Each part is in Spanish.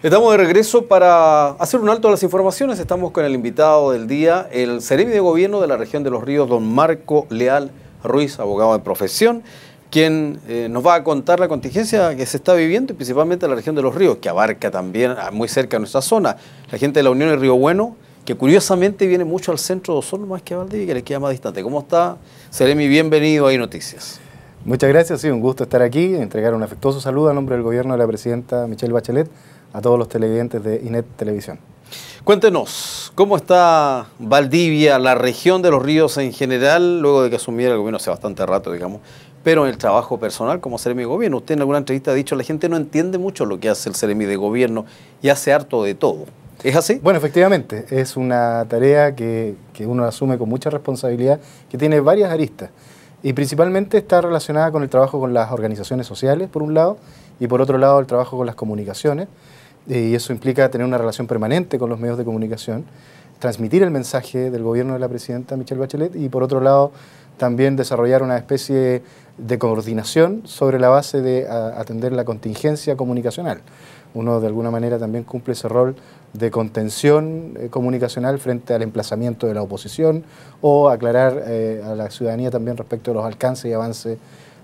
Estamos de regreso para hacer un alto de las informaciones. Estamos con el invitado del día, el Seremi de Gobierno de la región de Los Ríos, don Marco Leal Ruiz, abogado de profesión, quien eh, nos va a contar la contingencia que se está viviendo, principalmente en la región de Los Ríos, que abarca también muy cerca de nuestra zona. La gente de la Unión de Río Bueno, que curiosamente viene mucho al centro de Osorno más que a Valdivia, que le queda más distante. ¿Cómo está, Seremi? Bienvenido a Noticias. Muchas gracias, sí, un gusto estar aquí, entregar un afectuoso saludo a nombre del gobierno de la presidenta Michelle Bachelet a todos los televidentes de INET Televisión. Cuéntenos, ¿cómo está Valdivia, la región de los ríos en general, luego de que asumiera el gobierno hace bastante rato, digamos, pero en el trabajo personal como ser de Gobierno? Usted en alguna entrevista ha dicho, la gente no entiende mucho lo que hace el seremi de Gobierno y hace harto de todo. ¿Es así? Bueno, efectivamente, es una tarea que, que uno asume con mucha responsabilidad, que tiene varias aristas y principalmente está relacionada con el trabajo con las organizaciones sociales, por un lado, y por otro lado el trabajo con las comunicaciones y eso implica tener una relación permanente con los medios de comunicación, transmitir el mensaje del gobierno de la presidenta Michelle Bachelet y por otro lado también desarrollar una especie de coordinación sobre la base de atender la contingencia comunicacional. Uno de alguna manera también cumple ese rol de contención eh, comunicacional frente al emplazamiento de la oposición o aclarar eh, a la ciudadanía también respecto a los alcances y avances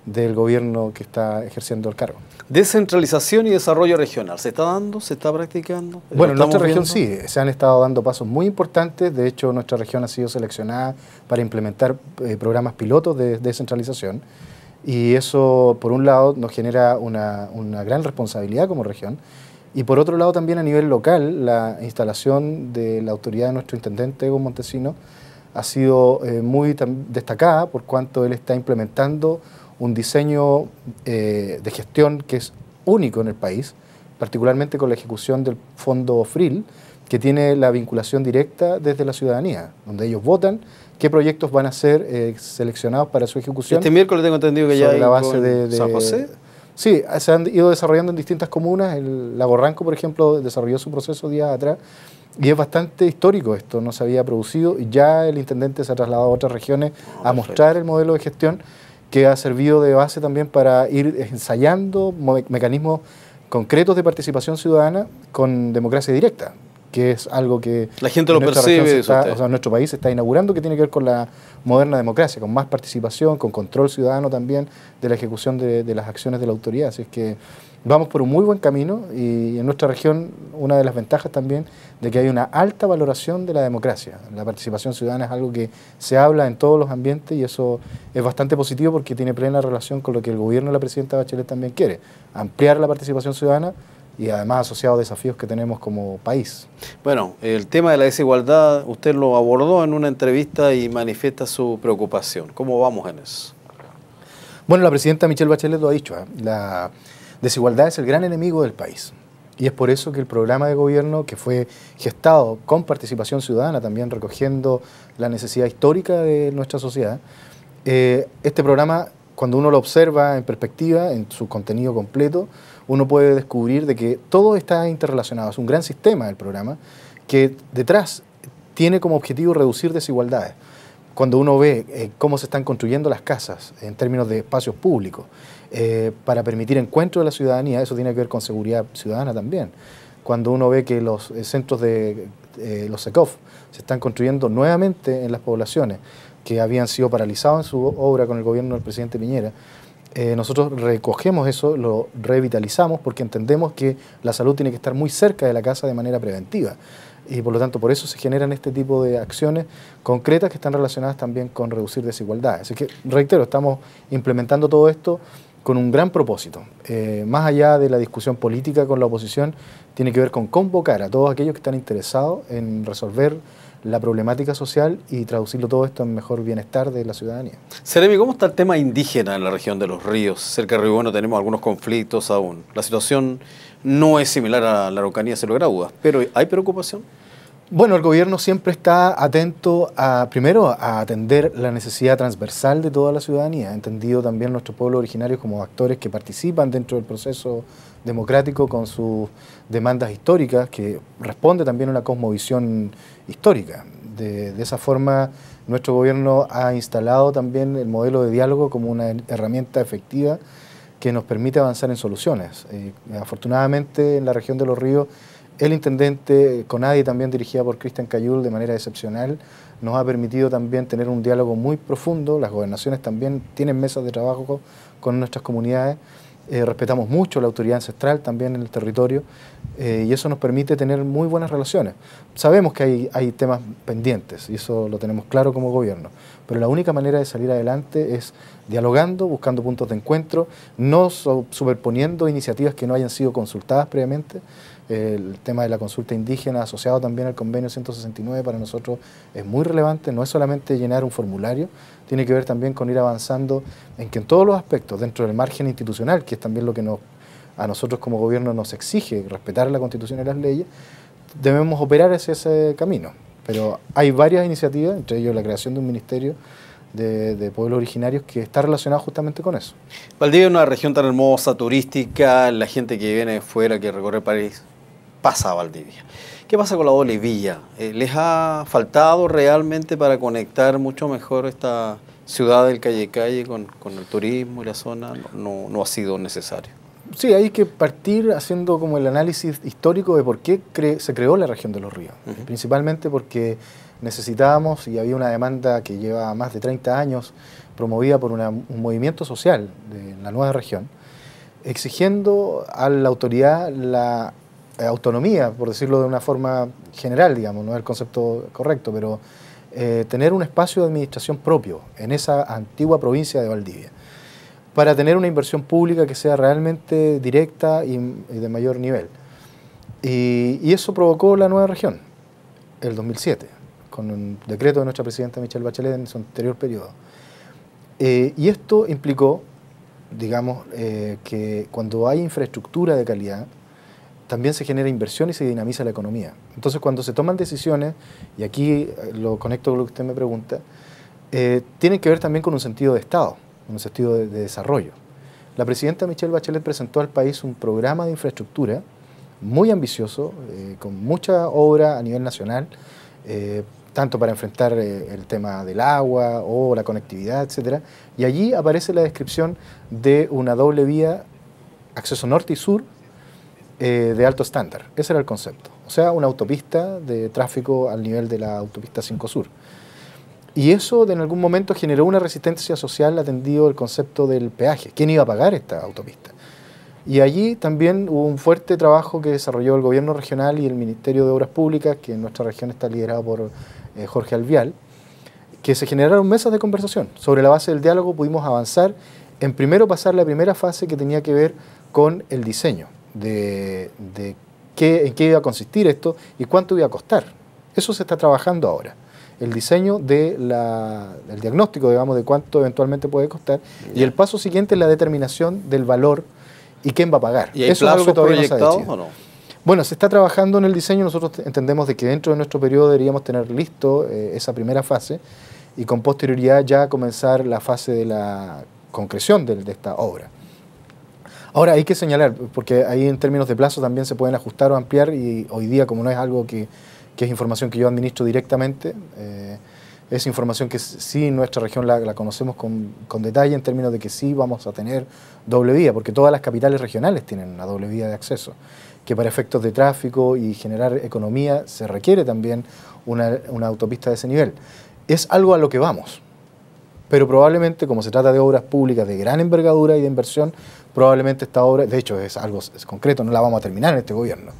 del gobierno que está ejerciendo el cargo. Descentralización y desarrollo regional, ¿se está dando? ¿Se está practicando? Bueno, en nuestra región sí, se han estado dando pasos muy importantes, de hecho nuestra región ha sido seleccionada para implementar eh, programas pilotos de descentralización y eso por un lado nos genera una, una gran responsabilidad como región y por otro lado también a nivel local la instalación de la autoridad de nuestro intendente Egon Montesino ha sido eh, muy destacada por cuanto él está implementando un diseño eh, de gestión que es único en el país, particularmente con la ejecución del fondo FRIL, que tiene la vinculación directa desde la ciudadanía, donde ellos votan qué proyectos van a ser eh, seleccionados para su ejecución. Este miércoles tengo entendido que ya hay la base de, San José. Sí, se han ido desarrollando en distintas comunas. El Lago Ranco, por ejemplo, desarrolló su proceso días atrás y es bastante histórico esto, no se había producido. y Ya el intendente se ha trasladado a otras regiones a oh, mostrar el modelo de gestión que ha servido de base también para ir ensayando mecanismos concretos de participación ciudadana con democracia directa, que es algo que la gente lo percibe. o sea, nuestro país está inaugurando que tiene que ver con la moderna democracia, con más participación, con control ciudadano también de la ejecución de, de las acciones de la autoridad. Así es que vamos por un muy buen camino y en nuestra región una de las ventajas también de que hay una alta valoración de la democracia. La participación ciudadana es algo que se habla en todos los ambientes y eso es bastante positivo porque tiene plena relación con lo que el gobierno de la presidenta Bachelet también quiere, ampliar la participación ciudadana y además asociado a desafíos que tenemos como país. Bueno, el tema de la desigualdad usted lo abordó en una entrevista y manifiesta su preocupación. ¿Cómo vamos en eso? Bueno, la presidenta Michelle Bachelet lo ha dicho. ¿eh? La Desigualdad es el gran enemigo del país. Y es por eso que el programa de gobierno que fue gestado con participación ciudadana, también recogiendo la necesidad histórica de nuestra sociedad, eh, este programa, cuando uno lo observa en perspectiva, en su contenido completo, uno puede descubrir de que todo está interrelacionado. Es un gran sistema el programa que detrás tiene como objetivo reducir desigualdades cuando uno ve eh, cómo se están construyendo las casas en términos de espacios públicos eh, para permitir encuentro de la ciudadanía, eso tiene que ver con seguridad ciudadana también. Cuando uno ve que los eh, centros de los SECOF se están construyendo nuevamente en las poblaciones que habían sido paralizados en su obra con el gobierno del presidente Piñera, nosotros recogemos eso, lo revitalizamos porque entendemos que la salud tiene que estar muy cerca de la casa de manera preventiva y por lo tanto por eso se generan este tipo de acciones concretas que están relacionadas también con reducir desigualdades. Así que, reitero, estamos implementando todo esto con un gran propósito. Eh, más allá de la discusión política con la oposición, tiene que ver con convocar a todos aquellos que están interesados en resolver la problemática social y traducirlo todo esto en mejor bienestar de la ciudadanía. Seremi, ¿cómo está el tema indígena en la región de los ríos? Cerca de Río Bueno tenemos algunos conflictos aún. La situación no es similar a la Araucanía, se pero ¿hay preocupación? Bueno, el gobierno siempre está atento a, primero, a atender la necesidad transversal de toda la ciudadanía, entendido también nuestro pueblo originario como actores que participan dentro del proceso democrático con sus demandas históricas, que responde también a una cosmovisión histórica. De, esa forma, nuestro gobierno ha instalado también el modelo de diálogo como una herramienta efectiva que nos permite avanzar en soluciones. Eh, afortunadamente, en la región de Los Ríos, el intendente Conadi, también dirigida por Cristian Cayul de manera excepcional, nos ha permitido también tener un diálogo muy profundo. Las gobernaciones también tienen mesas de trabajo con nuestras comunidades eh, respetamos mucho la autoridad ancestral también en el territorio eh, y eso nos permite tener muy buenas relaciones. Sabemos que hay, hay temas pendientes y eso lo tenemos claro como gobierno, pero la única manera de salir adelante es dialogando, buscando puntos de encuentro, no superponiendo iniciativas que no hayan sido consultadas previamente el tema de la consulta indígena asociado también al convenio 169 para nosotros es muy relevante, no es solamente llenar un formulario, tiene que ver también con ir avanzando en que en todos los aspectos, dentro del margen institucional, que es también lo que nos, a nosotros como gobierno nos exige, respetar la constitución y las leyes, debemos operar hacia ese camino. Pero hay varias iniciativas, entre ellos la creación de un ministerio de, pueblos originarios que está relacionado justamente con eso. Valdivia es una región tan hermosa, turística, la gente que viene de fuera, que recorre París? pasa Valdivia. ¿Qué pasa con la Bolivilla? Eh, ¿Les ha faltado realmente para conectar mucho mejor esta ciudad del Calle Calle con, el turismo y la zona? No, ha sido necesario. Sí, hay que partir haciendo como el análisis histórico de por qué se creó la región de los ríos. Principalmente porque necesitábamos y había una demanda que lleva más de 30 años promovida por un movimiento social de la nueva región, exigiendo a la autoridad la eh, autonomía, por decirlo de una forma general, digamos, no es el concepto correcto, pero eh, tener un espacio de administración propio en esa antigua provincia de Valdivia, para tener una inversión pública que sea realmente directa y, de mayor nivel. Y, eso provocó la nueva región, el 2007, con un decreto de nuestra presidenta Michelle Bachelet en su anterior periodo. Eh, y esto implicó, digamos, que cuando hay infraestructura de calidad, también se genera inversión y se dinamiza la economía. Entonces, cuando se toman decisiones, y aquí eh, lo conecto con lo que usted me pregunta, eh, tienen que ver también con un sentido de Estado, un sentido de, desarrollo. La presidenta Michelle Bachelet presentó al país un programa de infraestructura muy ambicioso, eh, con mucha obra a nivel nacional, eh, tanto para enfrentar el tema del agua o la conectividad, etc. Y allí aparece la descripción de una doble vía, acceso norte y sur, eh, de alto estándar. Ese era el concepto. O sea, una autopista de tráfico al nivel de la autopista 5 Sur. Y eso en algún momento generó una resistencia social atendido el concepto del peaje. ¿Quién iba a pagar esta autopista? Y allí también hubo un fuerte trabajo que desarrolló el gobierno regional y el Ministerio de Obras Públicas, que en nuestra región está liderado por eh, Jorge Alvial, que se generaron mesas de conversación. Sobre la base del diálogo pudimos avanzar en primero pasar la primera fase que tenía que ver con el diseño de, de qué, en qué iba a consistir esto y cuánto iba a costar. Eso se está trabajando ahora. El diseño del diagnóstico, digamos, de cuánto eventualmente puede costar. Y el paso siguiente es la determinación del valor y quién va a pagar. ¿Y Eso es o no? Bueno, se está trabajando en el diseño. Nosotros entendemos de que dentro de nuestro periodo deberíamos tener listo eh, esa primera fase y con posterioridad ya comenzar la fase de la concreción de esta obra. Ahora, hay que señalar, porque ahí en términos de plazo también se pueden ajustar o ampliar y hoy día, como no es algo que, es información que yo administro directamente, eh, es información que sí en nuestra región la, conocemos con, con, detalle en términos de que sí vamos a tener doble vía, porque todas las capitales regionales tienen una doble vía de acceso, que para efectos de tráfico y generar economía se requiere también una autopista de ese nivel. Es algo a lo que vamos pero probablemente como se trata de obras públicas de gran envergadura y de inversión, probablemente esta obra, de hecho es algo es concreto, no la vamos a terminar en este gobierno,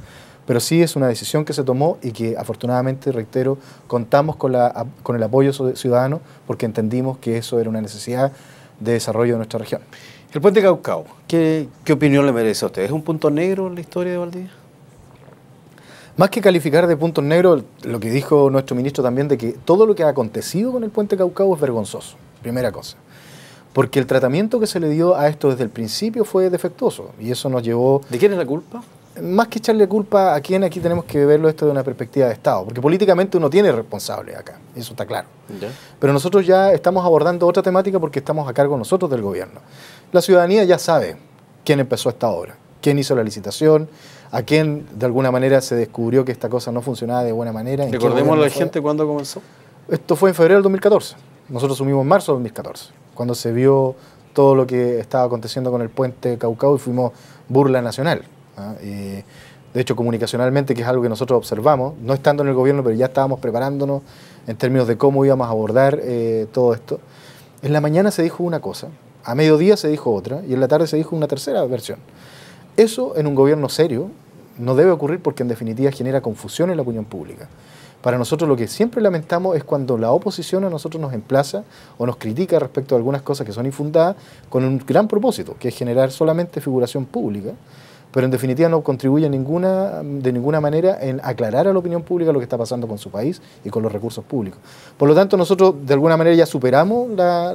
pero sí es una decisión que se tomó y que afortunadamente, reitero, contamos con, la, con el apoyo ciudadano porque entendimos que eso era una necesidad de desarrollo de nuestra región. El puente Caucao, ¿qué, opinión le merece a usted? ¿Es un punto negro en la historia de Valdivia? Más que calificar de punto negro, lo que dijo nuestro ministro también de que todo lo que ha acontecido con el puente Caucao es vergonzoso primera cosa. Porque el tratamiento que se le dio a esto desde el principio fue defectuoso y eso nos llevó... ¿De quién es la culpa? Más que echarle culpa a quién, aquí tenemos que verlo esto de una perspectiva de Estado, porque políticamente uno tiene responsable acá, eso está claro. Pero nosotros ya estamos abordando otra temática porque estamos a cargo nosotros del gobierno. La ciudadanía ya sabe quién empezó esta obra, quién hizo la licitación, a quién de alguna manera se descubrió que esta cosa no funcionaba de buena manera. Recordemos a la gente cuándo comenzó. Esto fue en febrero del 2014. Nosotros asumimos en marzo de 2014, cuando se vio todo lo que estaba aconteciendo con el puente Caucao y fuimos burla nacional. ¿ah? de hecho, comunicacionalmente, que es algo que nosotros observamos, no estando en el gobierno, pero ya estábamos preparándonos en términos de cómo íbamos a abordar eh, todo esto. En la mañana se dijo una cosa, a mediodía se dijo otra y en la tarde se dijo una tercera versión. Eso en un gobierno serio no debe ocurrir porque en definitiva genera confusión en la opinión pública. Para nosotros lo que siempre lamentamos es cuando la oposición a nosotros nos emplaza o nos critica respecto a algunas cosas que son infundadas con un gran propósito, que es generar solamente figuración pública, pero en definitiva no contribuye de ninguna manera en aclarar a la opinión pública lo que está pasando con su país y con los recursos públicos. Por lo tanto, nosotros de alguna manera ya superamos la,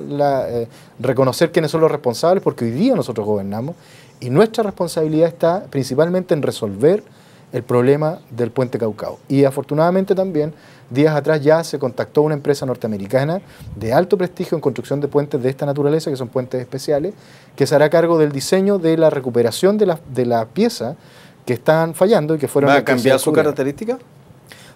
eh, reconocer quiénes son los responsables, porque hoy día nosotros gobernamos y nuestra responsabilidad está principalmente en resolver el problema del puente Caucao. Y afortunadamente también, días atrás ya se contactó una empresa norteamericana de alto prestigio en construcción de puentes de esta naturaleza, que son puentes especiales, que se hará cargo del diseño de la recuperación de la, de la pieza que están fallando y que fueron... ¿Va a cambiar su característica?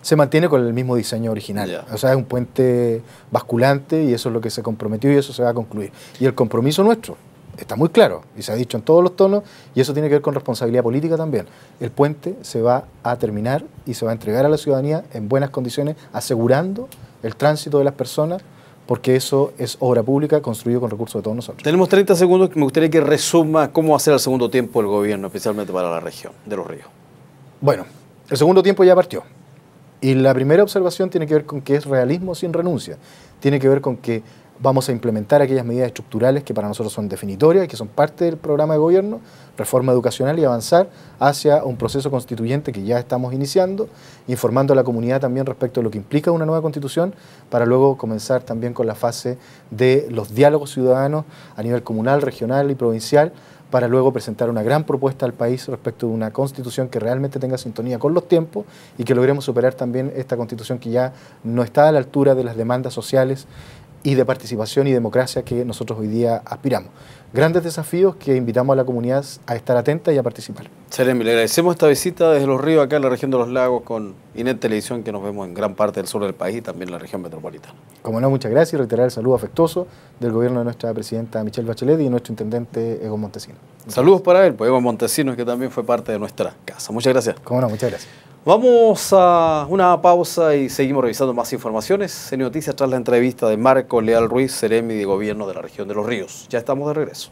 se mantiene con el mismo diseño original. O sea, es un puente basculante y eso es lo que se comprometió y eso se va a concluir. Y el compromiso nuestro está muy claro y se ha dicho en todos los tonos y eso tiene que ver con responsabilidad política también. El puente se va a terminar y se va a entregar a la ciudadanía en buenas condiciones, asegurando el tránsito de las personas porque eso es obra pública construido con recursos de todos nosotros. Tenemos 30 segundos que me gustaría que resuma cómo va a ser el segundo tiempo el gobierno, especialmente para la región de Los Ríos. Bueno, el segundo tiempo ya partió. Y la primera observación tiene que ver con que es realismo sin renuncia. Tiene que ver con que vamos a implementar aquellas medidas estructurales que para nosotros son definitorias, y que son parte del programa de gobierno, reforma educacional y avanzar hacia un proceso constituyente que ya estamos iniciando, informando a la comunidad también respecto a lo que implica una nueva constitución, para luego comenzar también con la fase de los diálogos ciudadanos a nivel comunal, regional y provincial para luego presentar una gran propuesta al país respecto de una constitución que realmente tenga sintonía con los tiempos y que logremos superar también esta constitución que ya no está a la altura de las demandas sociales y de participación y democracia que nosotros hoy día aspiramos grandes desafíos que invitamos a la comunidad a estar atenta y a participar. Seremi, le agradecemos esta visita desde Los Ríos, acá en la región de Los Lagos, con INET Televisión, que nos vemos en gran parte del sur del país y también en la región metropolitana. Como no, muchas gracias y reiterar el saludo afectuoso del gobierno de nuestra presidenta Michelle Bachelet y nuestro intendente Egon Montesinos. Saludos para él, pues Egon Montesinos, que también fue parte de nuestra casa. Muchas gracias. Como no, muchas gracias. Vamos a una pausa y seguimos revisando más informaciones en noticias tras la entrevista de Marco Leal Ruiz, Seremi de Gobierno de la región de Los Ríos. Ya estamos de regreso.